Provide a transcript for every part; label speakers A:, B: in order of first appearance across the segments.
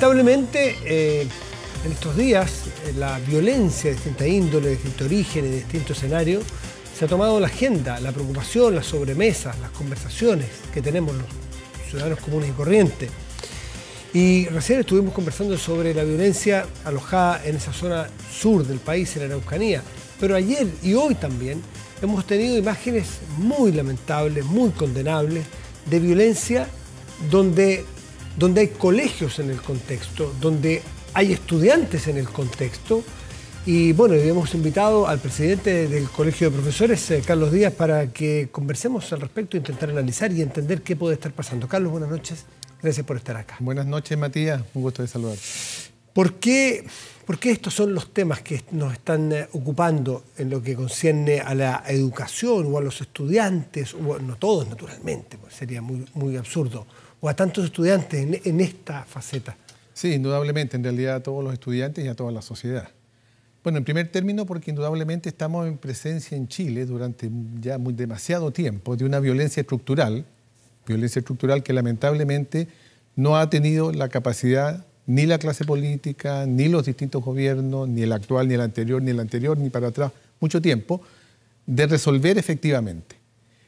A: Lamentablemente, eh, en estos días, eh, la violencia de distinta índole, de distinto origen y de distinto escenario, se ha tomado la agenda, la preocupación, las sobremesas, las conversaciones que tenemos los ciudadanos comunes y corrientes. Y recién estuvimos conversando sobre la violencia alojada en esa zona sur del país, en la Araucanía. Pero ayer y hoy también hemos tenido imágenes muy lamentables, muy condenables, de violencia donde donde hay colegios en el contexto, donde hay estudiantes en el contexto. Y bueno, hemos invitado al presidente del Colegio de Profesores, eh, Carlos Díaz, para que conversemos al respecto, intentar analizar y entender qué puede estar pasando. Carlos, buenas noches. Gracias por estar acá. Buenas noches, Matías. Un gusto de saludar. ¿Por qué, estos son los temas que nos están eh, ocupando en lo que concierne a la educación o a los estudiantes? O, no todos, naturalmente, pues sería muy absurdo o a tantos estudiantes en, esta faceta?
B: Sí, indudablemente, en realidad a todos los estudiantes y a toda la sociedad. Bueno, en primer término, porque indudablemente estamos en presencia en Chile durante ya muy demasiado tiempo de una violencia estructural, violencia estructural que lamentablemente no ha tenido la capacidad ni la clase política, ni los distintos gobiernos, ni el actual, ni el anterior, ni el anterior, ni para atrás, mucho tiempo, de resolver efectivamente.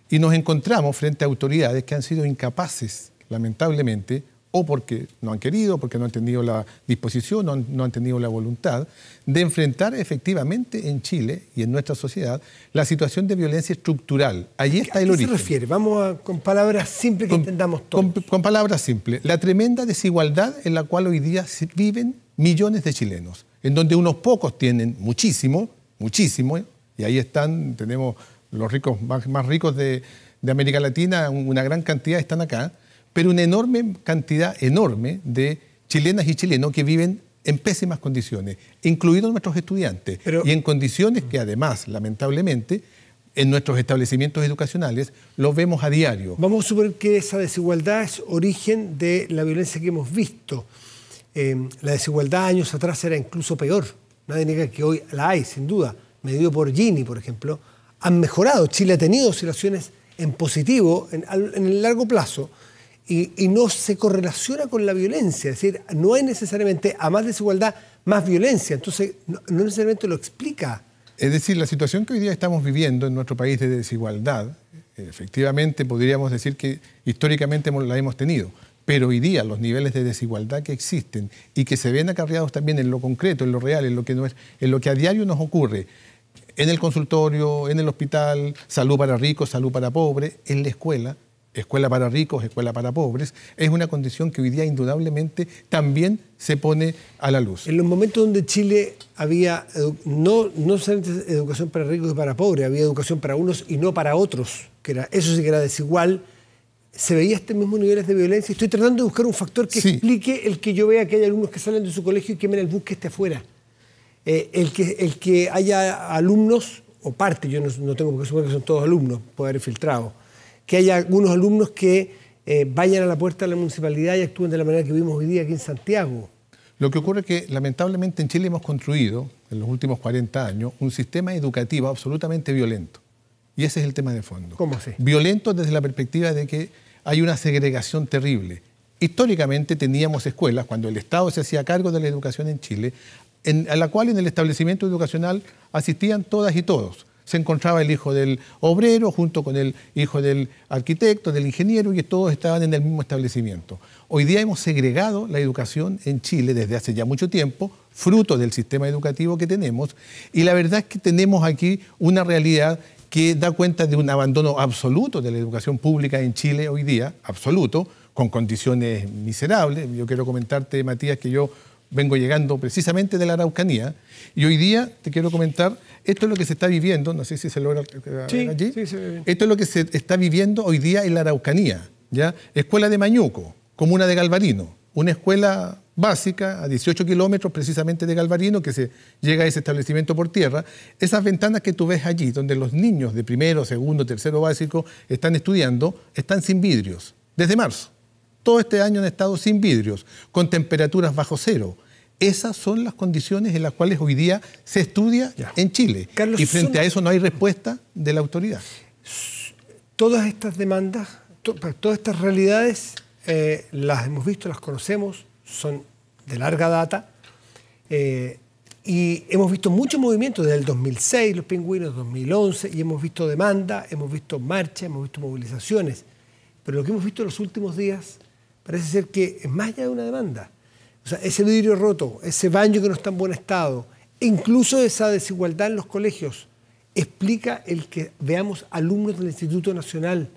B: Y nos encontramos frente a autoridades que han sido incapaces lamentablemente, o porque no han querido, porque no han tenido la disposición, no han, tenido la voluntad, de enfrentar efectivamente en Chile y en nuestra sociedad la situación de violencia estructural. Ahí está el origen. ¿A qué se
A: refiere? Vamos
B: con palabras simples que entendamos todos. Con, palabras simples. La tremenda desigualdad en la cual hoy día viven millones de chilenos, en donde unos pocos tienen muchísimo, muchísimo, y ahí están, tenemos los ricos más, ricos de, de América Latina, una gran cantidad están acá, pero una enorme cantidad, enorme, de chilenas y chilenos que viven en pésimas condiciones, incluidos nuestros estudiantes, y en condiciones que además, lamentablemente, en nuestros establecimientos educacionales los vemos a diario.
A: Vamos a suponer que esa desigualdad es origen de la violencia que hemos visto. Em, la desigualdad años atrás era incluso peor. Nadie niega que hoy la hay, sin duda. Medido por Gini, por ejemplo, han mejorado. Chile ha tenido oscilaciones en positivo en, en el largo plazo y, no se correlaciona con la violencia. Es decir, no hay necesariamente a más desigualdad, más violencia. Entonces, no, necesariamente lo explica. Es
B: decir, la situación que hoy día estamos viviendo en nuestro país de desigualdad, efectivamente podríamos decir que históricamente la hemos tenido, pero hoy día los niveles de desigualdad que existen y que se ven acarreados también en lo concreto, en lo real, en lo que, en lo que a diario nos ocurre, en el consultorio, en el hospital, salud para ricos, salud para pobres, en la escuela, escuela para ricos, escuela para pobres, es una condición que hoy día indudablemente también
A: se pone a la luz. En los momentos donde Chile había no, no solamente educación para ricos y para pobres, había educación para unos y no para otros, que era, eso sí que era desigual, se veía este mismo niveles de violencia. Estoy tratando de buscar un factor que explique el que yo vea que hay alumnos que salen de su colegio y quemen el bus que esté afuera. Eh, el, que, el que haya alumnos, o parte, yo no, tengo por qué suponer que son todos alumnos, puede haber filtrado que haya algunos alumnos que eh, vayan a la puerta de la municipalidad y actúen de la manera que vimos hoy día aquí en Santiago.
B: Lo que ocurre es que lamentablemente en Chile hemos construido en los últimos 40 años un sistema educativo absolutamente violento. Y ese es el tema de fondo. ¿Cómo así? Violento desde la perspectiva de que hay una segregación terrible. Históricamente teníamos escuelas, cuando el Estado se hacía cargo de la educación en Chile, a la cual en el establecimiento educacional asistían todas y todos se encontraba el hijo del obrero junto con el hijo del arquitecto, del ingeniero, y todos estaban en el mismo establecimiento. Hoy día hemos segregado la educación en Chile desde hace ya mucho tiempo, fruto del sistema educativo que tenemos, y la verdad es que tenemos aquí una realidad que da cuenta de un abandono absoluto de la educación pública en Chile hoy día, absoluto, con condiciones miserables. Yo quiero comentarte, Matías, que yo vengo llegando precisamente de la Araucanía y hoy día te quiero comentar, esto es lo que se está viviendo, no sé si se logra allí, esto es lo que se está viviendo hoy día en la Araucanía, ¿ya? Escuela de Mañuco, comuna de Galvarino, una escuela básica a 18 kilómetros precisamente de Galvarino, que se llega a ese establecimiento por tierra, esas ventanas que tú ves allí, donde los niños de primero, segundo, tercero básico están estudiando, están sin vidrios, desde marzo todo este año han estado sin vidrios, con temperaturas bajo cero. Esas son las condiciones en las cuales hoy día se estudia en Chile. y frente a eso
A: no hay respuesta de la autoridad. Todas estas demandas, todas estas realidades, eh, las hemos visto, las conocemos, son de larga data. Eh, y hemos visto mucho movimiento desde el 2006, los pingüinos, 2011, y hemos visto demanda, hemos visto marcha, hemos visto movilizaciones. Pero lo que hemos visto en los últimos días Parece ser que es más allá de una demanda. O sea, ese vidrio roto, ese baño que no está en buen estado, e incluso esa desigualdad en los colegios, explica el que veamos alumnos del Instituto Nacional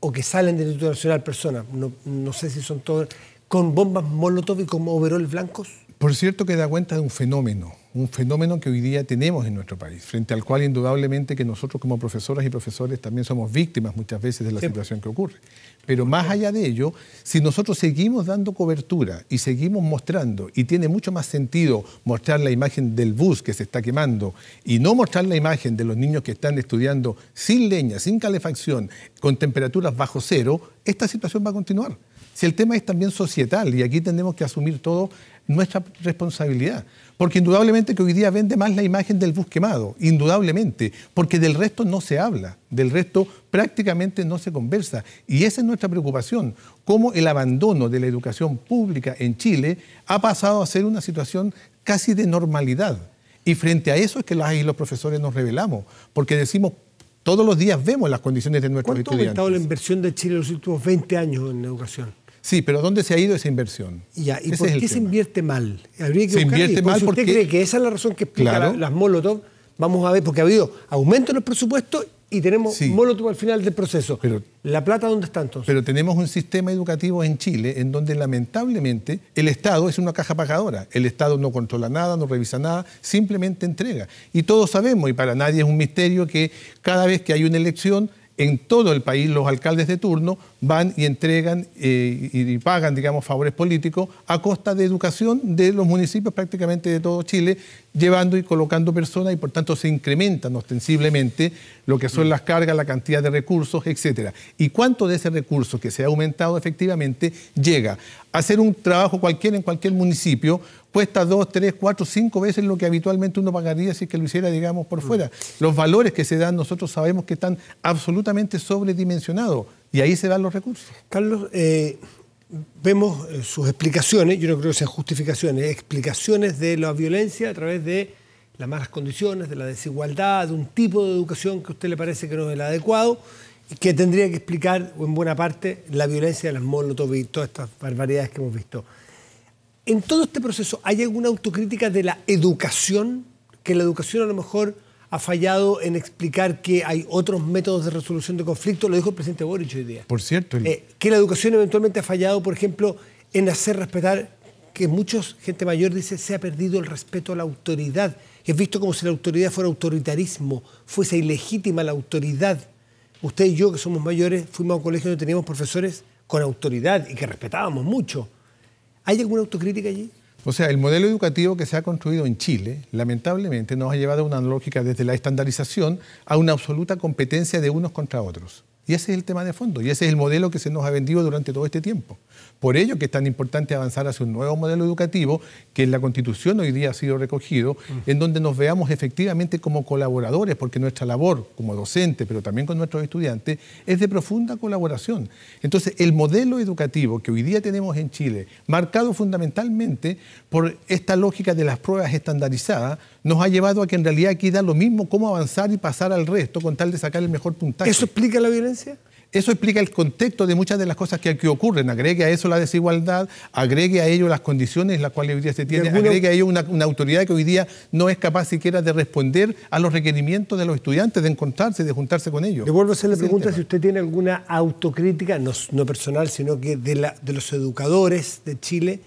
A: o que salen del Instituto Nacional personas, no, sé si son todos, con bombas molotov y con overoles blancos. Por cierto que da cuenta de
B: un fenómeno
A: un fenómeno que hoy día tenemos en nuestro país, frente
B: al cual indudablemente que nosotros como profesoras y profesores también somos víctimas muchas veces de la situación que ocurre. Pero más allá de ello, si nosotros seguimos dando cobertura y seguimos mostrando, y tiene mucho más sentido mostrar la imagen del bus que se está quemando y no mostrar la imagen de los niños que están estudiando sin leña, sin calefacción, con temperaturas bajo cero, esta situación va a continuar. Si el tema es también societal y aquí tenemos que asumir todo nuestra responsabilidad. Porque indudablemente que hoy día vende más la imagen del bus quemado, indudablemente, porque del resto no se habla, del resto prácticamente no se conversa. Y esa es nuestra preocupación, cómo el abandono de la educación pública en Chile ha pasado a ser una situación casi de normalidad. Y frente a eso es que los profesores nos revelamos, porque decimos, todos los días vemos las condiciones de nuestra ¿Cuánto ha aumentado la inversión de Chile
A: en los últimos 20 años en educación? Sí, pero ¿dónde se ha ido esa inversión? ¿Y por qué se invierte mal? Habría que se invierte mal porque... ¿Usted cree que esa es la razón que explica las Molotov? Vamos a ver, porque ha habido aumento en el presupuesto y tenemos Molotov al final del proceso. Pero, ¿La plata dónde
B: está entonces? Pero tenemos un sistema educativo en Chile en donde lamentablemente el Estado es una caja pagadora. El Estado no controla nada, no revisa nada, simplemente entrega. Y todos sabemos, y para nadie es un misterio, que cada vez que hay una elección en todo el país los alcaldes de turno van y entregan eh, y pagan, digamos, favores políticos a costa de educación de los municipios prácticamente de todo Chile, llevando y colocando personas y por tanto se incrementan ostensiblemente lo que son las cargas, la cantidad de recursos, etc. ¿Y cuánto de ese recurso que se ha aumentado efectivamente llega? a Hacer un trabajo cualquiera en cualquier municipio cuesta dos, tres, cuatro, cinco veces lo que habitualmente uno pagaría si es que lo hiciera, digamos, por fuera. Mm. Los valores que se dan nosotros sabemos que están absolutamente sobredimensionados y ahí se
A: dan los recursos. Carlos, eh, vemos eh, sus explicaciones, yo no creo que sean justificaciones, explicaciones de la violencia a través de las malas condiciones, de la desigualdad, de un tipo de educación que a usted le parece que no es el adecuado y que tendría que explicar en buena parte la violencia de las molotov y todas estas barbaridades que hemos visto. En todo este proceso, ¿hay alguna autocrítica de la educación? Que la educación a lo mejor ha fallado en explicar que hay otros métodos de resolución de conflictos, lo dijo el presidente Boric hoy día. Por
B: cierto. Eh,
A: que la educación eventualmente ha fallado, por ejemplo, en hacer respetar, que muchos, gente mayor dice, se ha perdido el respeto a la autoridad. Es visto como si la autoridad fuera autoritarismo, fuese ilegítima la autoridad. Usted y yo, que somos mayores, fuimos a un colegio donde teníamos profesores con autoridad y que respetábamos mucho. ¿Hay alguna autocrítica allí?
B: O sea, el modelo educativo que se ha construido en Chile, lamentablemente, nos ha llevado a una lógica desde la estandarización a una absoluta competencia de unos contra otros. Y ese es el tema de fondo, y ese es el modelo que se nos ha vendido durante todo este tiempo. Por ello que es tan importante avanzar hacia un nuevo modelo educativo, que en la Constitución hoy día ha sido recogido, mm. en donde nos veamos efectivamente como colaboradores, porque nuestra labor como docente, pero también con nuestros estudiantes, es de profunda colaboración. Entonces, el modelo educativo que hoy día tenemos en Chile, marcado fundamentalmente por esta lógica de las pruebas estandarizadas, nos ha llevado a que en realidad aquí da lo mismo cómo avanzar y pasar al resto con tal de sacar el mejor puntaje. ¿Eso explica la violencia? Eso explica el contexto de muchas de las cosas que aquí ocurren. Agregue a eso la desigualdad, agregue a ello las condiciones en las cuales hoy día se tiene, agregue a ello una, autoridad que hoy día no es capaz siquiera de responder a los requerimientos
A: de los estudiantes, de encontrarse, de juntarse con ellos. Le vuelvo a hacer la pregunta si usted tiene alguna autocrítica, no, personal, sino que de los educadores de Chile,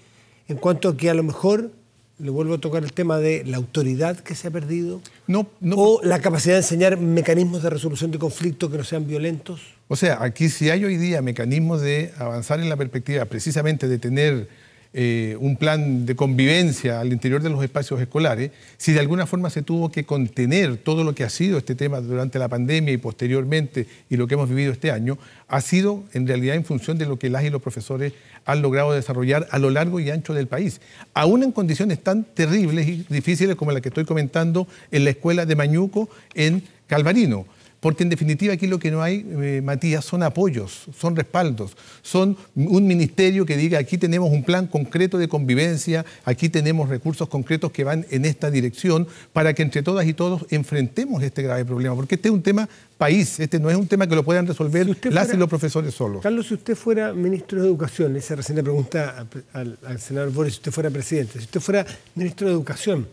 A: en cuanto a que a lo mejor le vuelvo a tocar el tema de la autoridad que se ha perdido. No, no, o la capacidad de enseñar mecanismos de resolución de conflictos que no sean violentos. O sea, aquí si hay hoy día
B: mecanismos de avanzar en la perspectiva precisamente de tener eh, un plan de convivencia al interior de los espacios escolares, si de alguna forma se tuvo que contener todo lo que ha sido este tema durante la pandemia y posteriormente y lo que hemos vivido este año, ha sido en realidad en función de lo que las y los profesores han logrado desarrollar a lo largo y ancho del país, aún en condiciones tan terribles y difíciles como la que estoy comentando en la escuela de Mañuco en Calvarino. Porque en definitiva aquí lo que no hay, eh, Matías, son apoyos, son respaldos, son un ministerio que diga aquí tenemos un plan concreto de convivencia, aquí tenemos recursos concretos que van en esta dirección para que entre todas y todos enfrentemos este grave problema. Porque este es un tema país, este no es un tema que lo puedan resolver las y los profesores solos.
A: Carlos, si usted fuera ministro de Educación, esa reciente pregunta al, al senador Boris, si usted fuera presidente, si usted fuera ministro de Educación,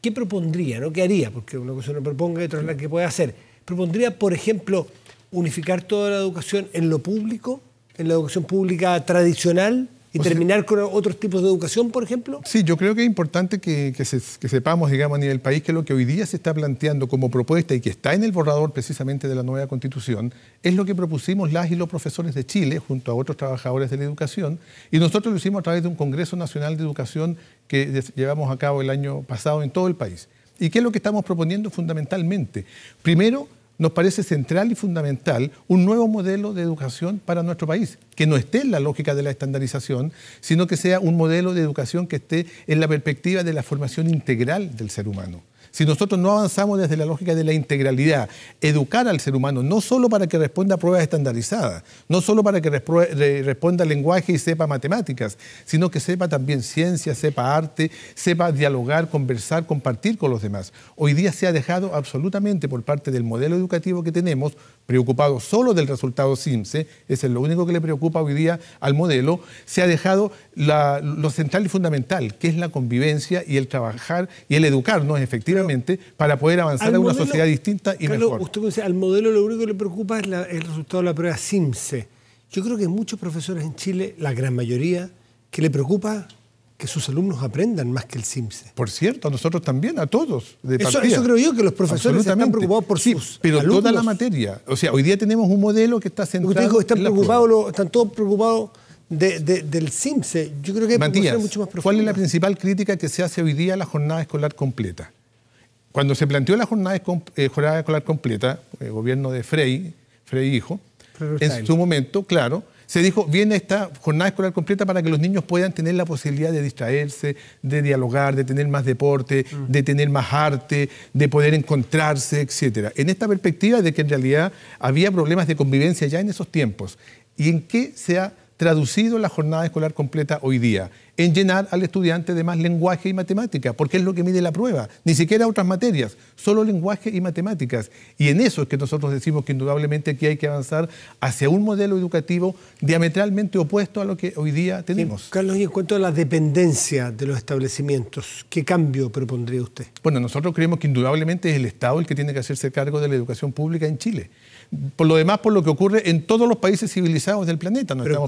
A: ¿qué propondría? ¿no? ¿Qué haría? Porque una cosa no proponga y otra es la que puede hacer. ¿Propondría, por ejemplo, unificar toda la educación en lo público, en la educación pública tradicional? ¿Y terminar con otros tipos de educación, por ejemplo?
B: Sí, yo creo que es importante que, que, sepamos, digamos, a nivel país, que lo que hoy día se está planteando como propuesta y que está en el borrador precisamente de la nueva constitución, es lo que propusimos las y los profesores de Chile junto a otros trabajadores de la educación. Y nosotros lo hicimos a través de un Congreso Nacional de Educación que llevamos a cabo el año pasado en todo el país. ¿Y qué es lo que estamos proponiendo fundamentalmente? Primero, nos parece central y fundamental un nuevo modelo de educación para nuestro país, que no esté en la lógica de la estandarización, sino que sea un modelo de educación que esté en la perspectiva de la formación integral del ser humano si nosotros no avanzamos desde la lógica de la integralidad, educar al ser humano no solo para que responda a pruebas estandarizadas, no solo para que responda lenguaje y sepa matemáticas, sino que sepa también ciencia, sepa arte, sepa dialogar, conversar, compartir con los demás. Hoy día se ha dejado absolutamente por parte del modelo educativo que tenemos preocupado solo del resultado CIMSE, ¿eh? es lo único que le preocupa hoy día al modelo, se ha dejado lo central y fundamental, que es la convivencia y el trabajar y el educarnos efectivamente para poder avanzar a una sociedad distinta y Carlos, mejor.
A: Usted dice, al modelo lo único que le preocupa es el resultado de la prueba CIMSE. Yo creo que muchos profesores en Chile, la gran mayoría, que le preocupa que sus alumnos aprendan más que el CIMSE. Por cierto, a nosotros también, a todos. eso, creo yo que los profesores están preocupados por sí, Pero toda la materia. O sea, hoy día tenemos un modelo que está centrado. Usted están, preocupados, están todos preocupados del CIMSE. Yo creo que hay mucho
B: más ¿Cuál es la principal crítica que se hace hoy día a la jornada escolar completa? Cuando se planteó la jornada, eh, escolar completa, el gobierno de Frey, Frey hijo, en su momento, claro se dijo, viene esta jornada escolar completa para que los niños puedan tener la posibilidad de distraerse, de dialogar, de tener más deporte, mm. de tener más arte, de poder encontrarse, etc. En esta perspectiva de que en realidad había problemas de convivencia ya en esos tiempos. ¿Y en qué se ha traducido la jornada escolar completa hoy día, en llenar al estudiante de más lenguaje y matemáticas, porque es lo que mide la prueba, ni siquiera otras materias, solo lenguaje y matemáticas. Y en eso es que nosotros decimos que indudablemente aquí hay que avanzar hacia
A: un modelo educativo diametralmente opuesto a lo que hoy día tenemos. Carlos, y en cuanto a la dependencia de los establecimientos, ¿qué cambio propondría usted?
B: Bueno, nosotros creemos
A: que indudablemente
B: es el Estado el que tiene que hacerse cargo de la educación pública en Chile por lo demás, por lo que ocurre en todos los países civilizados del planeta. No Pero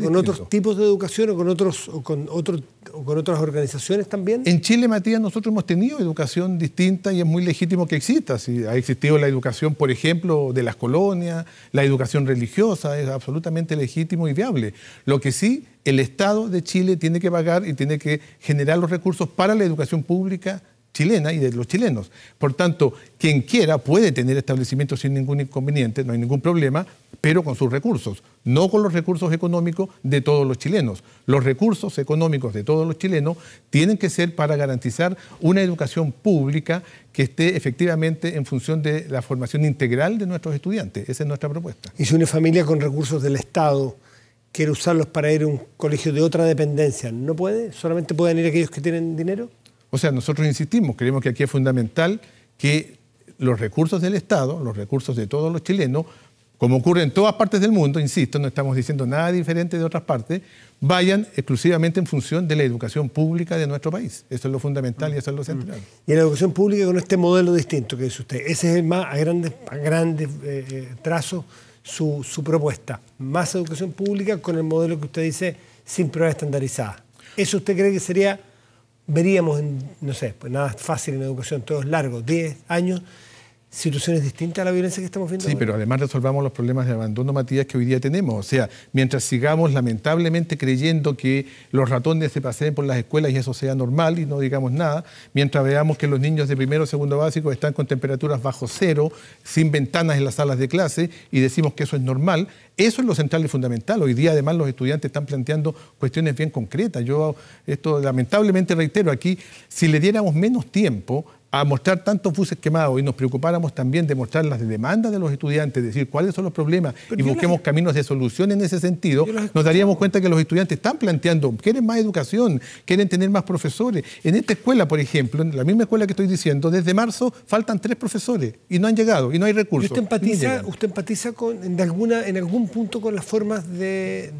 B: con otros
A: tipos de educación o con, otros, con,
B: con otras organizaciones también. En Chile, Matías, nosotros hemos tenido educación distinta y es muy legítimo que exista. Si ha existido la educación, por ejemplo, de las colonias, la educación religiosa, es absolutamente legítimo y viable. Lo que sí, el Estado de Chile tiene que pagar y tiene que generar los recursos para la educación pública chilena y de los chilenos. Por tanto, quien quiera puede tener establecimientos sin ningún inconveniente, no hay ningún problema, pero con sus recursos, no con los recursos económicos de todos los chilenos. Los recursos económicos de todos los chilenos tienen que ser para garantizar una educación pública que esté efectivamente en función de la formación integral de nuestros estudiantes. Esa es nuestra propuesta.
A: Y si una familia con recursos del Estado quiere usarlos para ir a un colegio de otra dependencia, ¿no puede? ¿Solamente pueden ir aquellos que tienen dinero?
B: O sea, nosotros insistimos, creemos que aquí es fundamental que los recursos del Estado, los recursos de todos los chilenos, como ocurre en todas partes del mundo, insisto, no estamos diciendo nada diferente de otras partes, vayan exclusivamente en función de la educación pública de nuestro país. Eso es lo fundamental y eso es lo central.
A: Mm. Y la educación pública con este modelo distinto que dice usted, ese es el más, a grandes, grandes eh, eh, trazos, su, su propuesta. Más educación pública con el modelo que usted dice sin pruebas estandarizadas. ¿Eso usted cree que sería veríamos, no sé, pues nada fácil en educación, todo es largo, 10 años, situaciones distintas a la violencia que estamos viendo. Sí, pero
B: además resolvamos los problemas de abandono, Matías, que hoy día tenemos. O sea, mientras sigamos lamentablemente creyendo que los ratones se paseen por las escuelas y eso sea normal y no digamos nada, mientras veamos que los niños de primero o segundo básico están con temperaturas bajo cero, sin ventanas en las salas de clase y decimos que eso es normal, eso es lo central y fundamental. Hoy día además los estudiantes están planteando cuestiones bien concretas. Yo esto lamentablemente reitero aquí, si le diéramos menos tiempo a mostrar tantos buses quemados y nos preocupáramos también de mostrar las demandas de los estudiantes, decir cuáles son los problemas y busquemos caminos de solución en ese sentido, nos daríamos cuenta que los estudiantes están planteando, quieren más educación, quieren tener más profesores. En esta escuela, por ejemplo, en la misma escuela que estoy diciendo, desde marzo faltan tres profesores y no han llegado y no hay recursos. ¿Usted empatiza,
A: usted empatiza con, en, alguna, en algún punto con las formas de,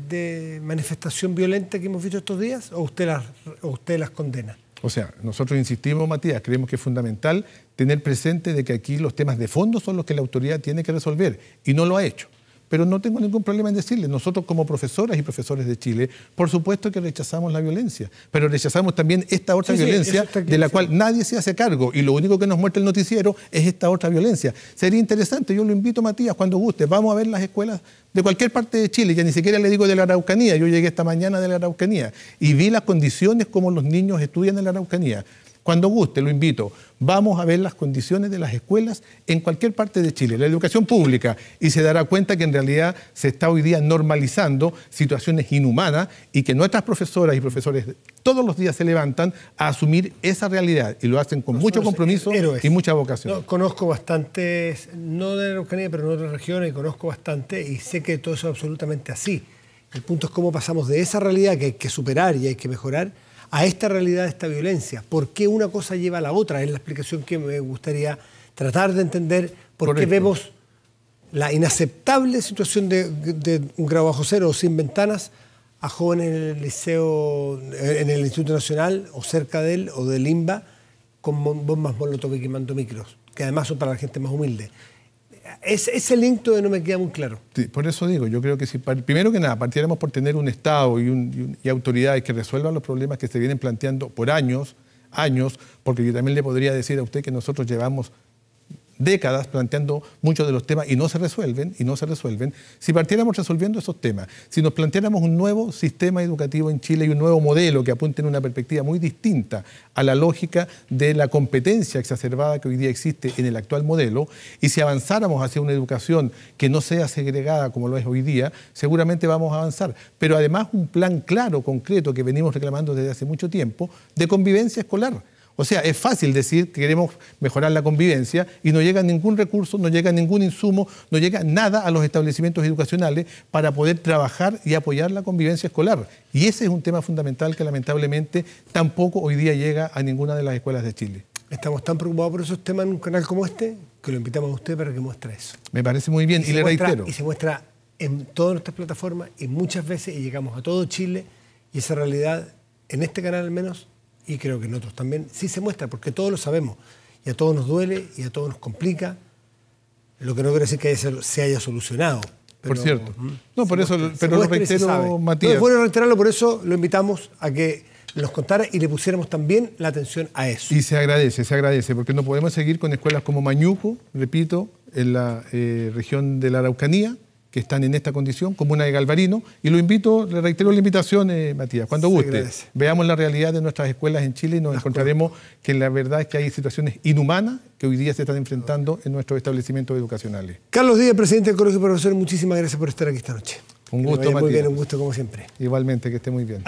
A: manifestación violenta que hemos visto estos días o usted las, o usted las condena?
B: O sea, nosotros insistimos, Matías, creemos que es fundamental tener presente de que aquí los temas de fondo son los que la autoridad tiene que resolver y no lo ha hecho. Pero no tengo ningún problema en decirle, nosotros como profesoras y profesores de Chile, por supuesto que rechazamos la violencia, pero rechazamos también esta otra violencia de la cual nadie se hace cargo y lo único que nos muestra el noticiero es esta otra violencia. Sería interesante, yo lo invito Matías cuando guste, vamos a ver las escuelas de cualquier parte de Chile, ya ni siquiera le digo de la Araucanía, yo llegué esta mañana de la Araucanía y vi las condiciones como los niños estudian en la Araucanía. Cuando guste, lo invito. Vamos a ver las condiciones de las escuelas en cualquier parte de Chile, la educación pública, y se dará cuenta que en realidad se está hoy día normalizando situaciones inhumanas y que nuestras profesoras y profesores todos los días se levantan a asumir esa realidad y lo hacen con mucho compromiso y mucha vocación.
A: conozco bastante, no de la Ucrania, pero en otras regiones, conozco bastante y sé que todo eso es absolutamente así. El punto es cómo pasamos de esa realidad que hay que superar y hay que mejorar a esta realidad de esta violencia. ¿Por qué una cosa lleva a la otra? Es la explicación que me gustaría tratar de entender por qué vemos la inaceptable situación de, un grado bajo cero o sin ventanas a jóvenes en el liceo, en el Instituto Nacional o cerca de él o del Limba con bombas molotov y quemando micros, que además son para la gente más humilde ese link todavía no me queda muy claro. por eso digo,
B: yo creo que si primero que nada partiremos por tener un Estado y, un, autoridades que resuelvan los problemas que se vienen planteando por años, años, porque yo también le podría decir a usted que nosotros llevamos décadas planteando muchos de los temas y no se resuelven, y no se resuelven, si partiéramos resolviendo esos temas, si nos planteáramos un nuevo sistema educativo en Chile y un nuevo modelo que apunte en una perspectiva muy distinta a la lógica de la competencia exacerbada que hoy día existe en el actual modelo, y si avanzáramos hacia una educación que no sea segregada como lo es hoy día, seguramente vamos a avanzar. Pero además un plan claro, concreto, que venimos reclamando desde hace mucho tiempo, de convivencia escolar o sea, es fácil decir que queremos mejorar la convivencia y no llega ningún recurso, no llega ningún insumo, no llega nada a los establecimientos educacionales para poder trabajar y apoyar la convivencia escolar. Y ese es un tema fundamental que lamentablemente
A: tampoco hoy día llega a ninguna de las escuelas de Chile. Estamos tan preocupados por esos temas en un canal como este que lo invitamos a usted para que muestre eso.
B: Me parece muy bien y, le Y
A: se muestra en todas nuestras plataformas y muchas veces y llegamos a todo Chile y esa realidad, en este canal al menos, y creo que en otros también, sí se muestra, porque todos lo sabemos, y a todos nos duele y a todos nos complica, lo que no quiere decir que se haya solucionado. por cierto. No, por eso, pero lo reitero, Matías. bueno reiterarlo, por eso lo invitamos a que nos contara y le pusiéramos también la atención a eso.
B: Y se agradece, se agradece, porque no podemos seguir con escuelas como Mañuco, repito, en la eh, región de la Araucanía, que están en esta condición, una de Galvarino, y lo invito, le reitero la invitación, eh, Matías, cuando guste. Veamos la realidad de nuestras escuelas en Chile y nos encontraremos que la verdad es que hay situaciones inhumanas que hoy día se están enfrentando en nuestros establecimientos educacionales.
A: Carlos Díaz, presidente del Colegio Profesores, muchísimas gracias por estar aquí
B: esta noche. Un gusto, Matías. un gusto como siempre. Igualmente, que esté muy bien.